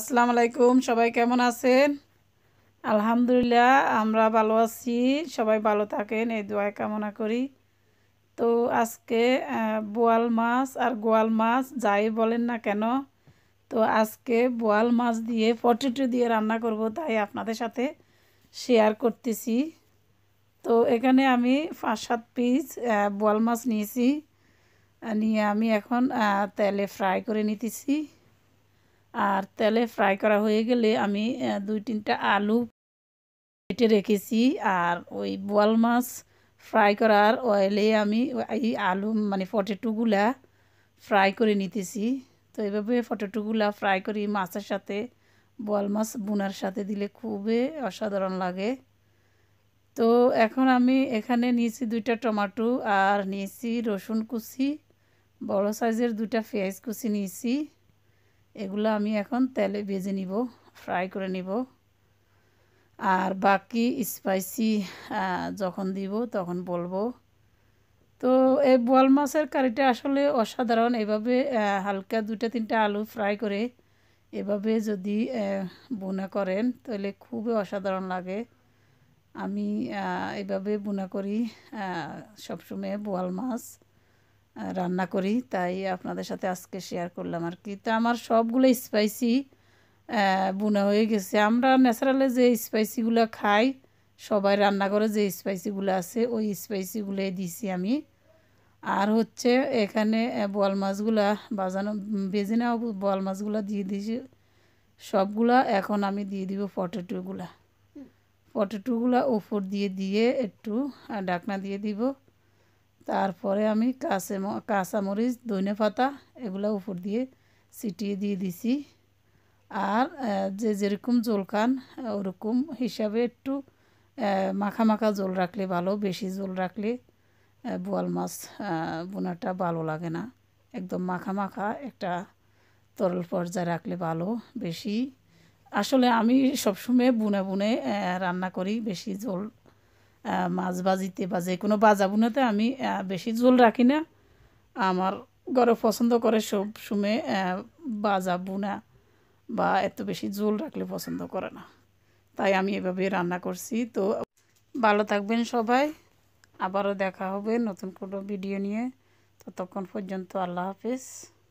আসসালামু আলাইকুম সবাই কেমন আছেন আলহামদুলিল্লাহ আমরা ভালো আছি সবাই ভালো থাকেন এই দোয়ায় কামনা করি তো আজকে বোয়াল মাছ আর গোয়াল মাছ যাই বলেন না কেন তো আজকে বোয়াল মাছ দিয়ে পটেটো দিয়ে রান্না করব তাই আপনাদের সাথে শেয়ার করতেছি তো এখানে আমি পাঁচ সাত পিস বোয়াল মাছ নিয়েছি নিয়ে আমি এখন তেলে ফ্রাই করে নিতেছি আর তেলে ফ্রাই করা হয়ে গেলে আমি দুই তিনটা আলু কেটে রেখেছি আর ওই বোয়াল মাছ ফ্রাই করার অয়েলে আমি এই আলু মানে পটেটোগুলা ফ্রাই করে নিতেছি তো এইভাবে পটেটোগুলা ফ্রাই করি মাছের সাথে বোয়াল মাছ বোনার সাথে দিলে খুবই অসাধারণ লাগে তো এখন আমি এখানে নিয়েছি দুইটা টমাটো আর নিয়েছি রসুন কুচি বড় সাইজের দুটা পেঁয়াজ কুচি নিয়েছি এগুলো আমি এখন তেলে ভেজে নিব ফ্রাই করে নিব আর বাকি স্পাইসি যখন দিব তখন বলবো তো এই বোয়াল মাছের কারিটা আসলে অসাধারণ এভাবে হালকা দুটা তিনটা আলু ফ্রাই করে এভাবে যদি বোনা করেন তাহলে খুবই অসাধারণ লাগে আমি এভাবে বোনা করি সবসময় বোয়াল মাছ রান্না করি তাই আপনাদের সাথে আজকে শেয়ার করলাম আর কি তো আমার সবগুলো স্পাইসি বোনা হয়ে গেছে আমরা ন্যাচারালে যে স্পাইসিগুলো খাই সবাই রান্না করে যে স্পাইসিগুলো আছে ওই স্পাইসিগুলোই দিছি আমি আর হচ্ছে এখানে বল মাছগুলো বাজানো বেজে নেওয়া বল মাছগুলো দিয়ে দিয়েছি সবগুলা এখন আমি দিয়ে দিব পটেটোগুলা পটেটোগুলা ওপর দিয়ে দিয়ে একটু ঢাকনা দিয়ে দিব তারপরে আমি কাঁচে কাঁচামরিচ ধনে পাতা এগুলো উপর দিয়ে ছিটিয়ে দিয়ে দিছি আর যে যেরকম জলকান খান ওরকম হিসাবে একটু মাখা মাখা জল রাখলে ভালো বেশি জল রাখলে বোয়াল মাছ বোনাটা ভালো লাগে না একদম মাখা মাখা একটা তরল পর্যায়ে রাখলে ভালো বেশি আসলে আমি সবসময় বুনে বুনে রান্না করি বেশি জল মাছ বাজিতে বা যে কোনো বাজাবুনোতে আমি বেশি ঝোল রাখি না আমার ঘরে পছন্দ করে সব সময় বাজা বুনা বা এত বেশি ঝোল রাখলে পছন্দ করে না তাই আমি এভাবে রান্না করছি তো ভালো থাকবেন সবাই আবারও দেখা হবে নতুন কোনো ভিডিও নিয়ে ততক্ষণ পর্যন্ত আল্লাহ হাফিজ